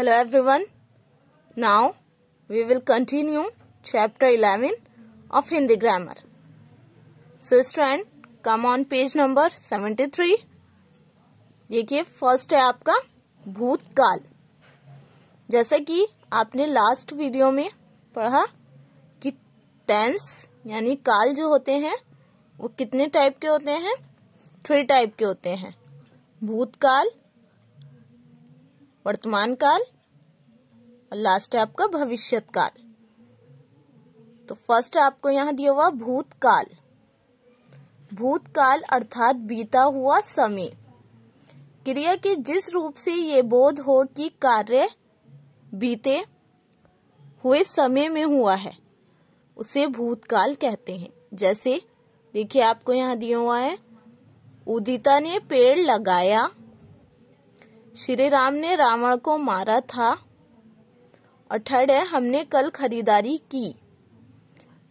hello everyone now we will continue chapter 11 of hindi grammar so student come on page number seventy three देखिए first है आपका भूतकाल जैसा कि आपने लास्ट वीडियो में पढ़ा कि टेंस यानी काल जो होते हैं वो कितने टाइप के होते हैं थ्री टाइप के होते हैं भूतकाल वर्तमान काल और लास्ट है आपका भविष्यत काल तो फर्स्ट आपको यहाँ दिया हुआ भूतकाल भूतकाल अर्थात बीता हुआ समय क्रिया के जिस रूप से ये बोध हो कि कार्य बीते हुए समय में हुआ है उसे भूतकाल कहते हैं जैसे देखिए आपको यहाँ दिया हुआ है उदिता ने पेड़ लगाया श्री राम ने रावण को मारा था और थर्ड है हमने कल खरीदारी की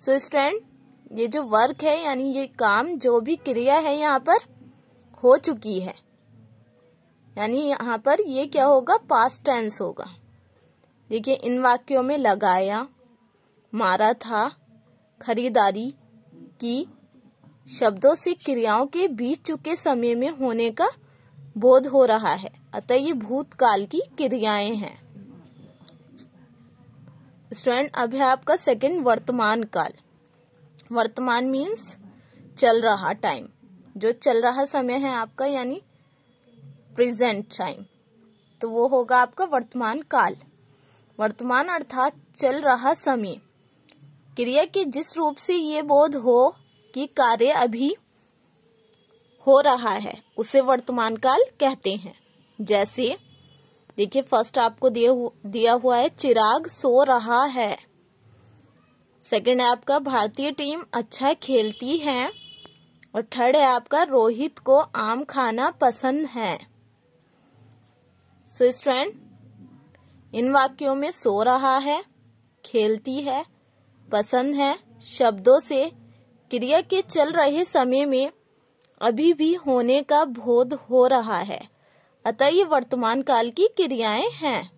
सो so स्टूडेंट ये जो वर्क है यानी ये काम जो भी क्रिया है यहाँ पर हो चुकी है यानी यहाँ पर ये क्या होगा पास्ट टेंस होगा देखिए इन वाक्यों में लगाया मारा था खरीदारी की शब्दों से क्रियाओं के बीच चुके समय में होने का बोध हो रहा है अतः ये भूतकाल की क्रियाएं हैं स्टूडेंट है आपका सेकंड वर्तमान काल वर्तमान मीन्स चल रहा टाइम जो चल रहा समय है आपका यानी प्रेजेंट टाइम तो वो होगा आपका वर्तमान काल वर्तमान अर्थात चल रहा समय क्रिया के जिस रूप से ये बोध हो कि कार्य अभी हो रहा है उसे वर्तमान काल कहते हैं जैसे देखिए फर्स्ट आपको दिया दिया हुआ है चिराग सो रहा है सेकंड है आपका भारतीय टीम अच्छा खेलती है और थर्ड है आपका रोहित को आम खाना पसंद है सो so, स्टूडेंट इन वाक्यों में सो रहा है खेलती है पसंद है शब्दों से क्रिया के चल रहे समय में अभी भी होने का बोध हो रहा है अतः ये वर्तमान काल की क्रियाएं हैं